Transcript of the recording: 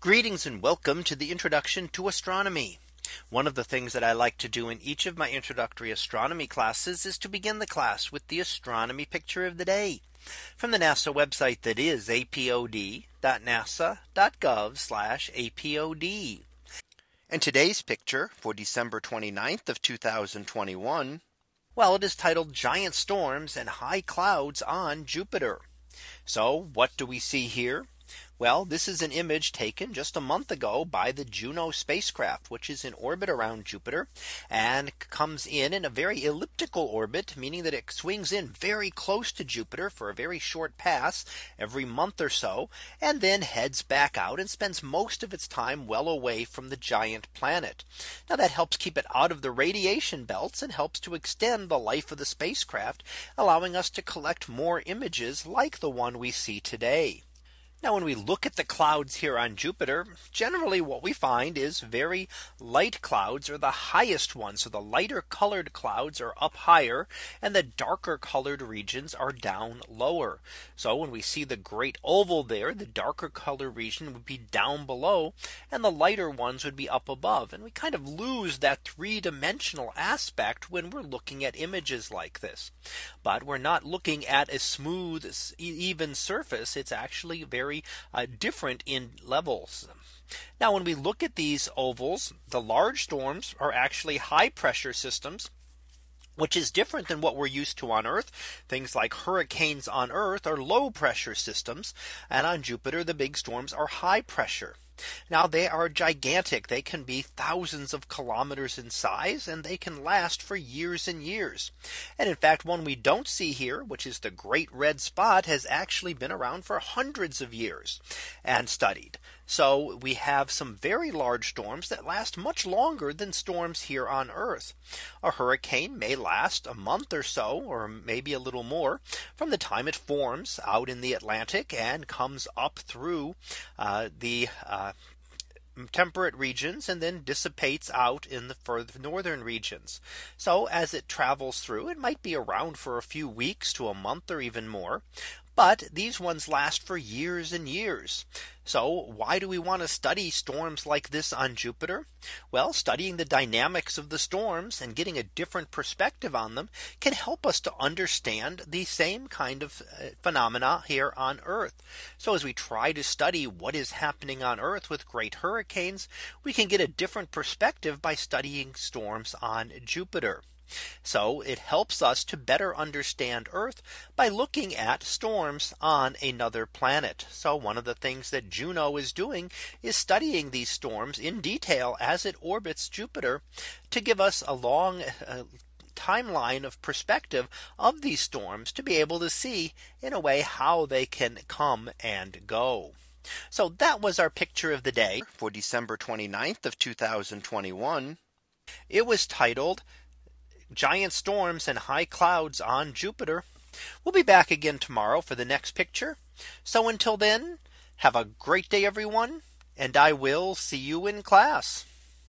Greetings and welcome to the introduction to astronomy. One of the things that I like to do in each of my introductory astronomy classes is to begin the class with the astronomy picture of the day from the NASA website that is apod.nasa.gov apod. And today's picture for December 29th of 2021. Well, it is titled giant storms and high clouds on Jupiter. So what do we see here? Well, this is an image taken just a month ago by the Juno spacecraft, which is in orbit around Jupiter and comes in in a very elliptical orbit, meaning that it swings in very close to Jupiter for a very short pass every month or so, and then heads back out and spends most of its time well away from the giant planet. Now that helps keep it out of the radiation belts and helps to extend the life of the spacecraft, allowing us to collect more images like the one we see today. Now when we look at the clouds here on Jupiter, generally what we find is very light clouds are the highest ones. So the lighter colored clouds are up higher and the darker colored regions are down lower. So when we see the great oval there, the darker color region would be down below and the lighter ones would be up above. And we kind of lose that three dimensional aspect when we're looking at images like this. But we're not looking at a smooth even surface. It's actually very very uh, different in levels. Now when we look at these ovals, the large storms are actually high pressure systems which is different than what we're used to on Earth. Things like hurricanes on Earth are low pressure systems. And on Jupiter, the big storms are high pressure. Now they are gigantic. They can be thousands of kilometers in size and they can last for years and years. And in fact, one we don't see here, which is the Great Red Spot has actually been around for hundreds of years and studied. So we have some very large storms that last much longer than storms here on Earth. A hurricane may last a month or so or maybe a little more from the time it forms out in the Atlantic and comes up through uh, the uh, uh, temperate regions and then dissipates out in the further northern regions. So as it travels through, it might be around for a few weeks to a month or even more. But these ones last for years and years. So why do we want to study storms like this on Jupiter? Well, studying the dynamics of the storms and getting a different perspective on them can help us to understand the same kind of uh, phenomena here on Earth. So as we try to study what is happening on Earth with great hurricanes, we can get a different perspective by studying storms on Jupiter. So it helps us to better understand Earth by looking at storms on another planet. So one of the things that Juno is doing is studying these storms in detail as it orbits Jupiter to give us a long uh, timeline of perspective of these storms to be able to see in a way how they can come and go. So that was our picture of the day for December 29th of 2021. It was titled giant storms and high clouds on Jupiter. We'll be back again tomorrow for the next picture. So until then, have a great day, everyone, and I will see you in class.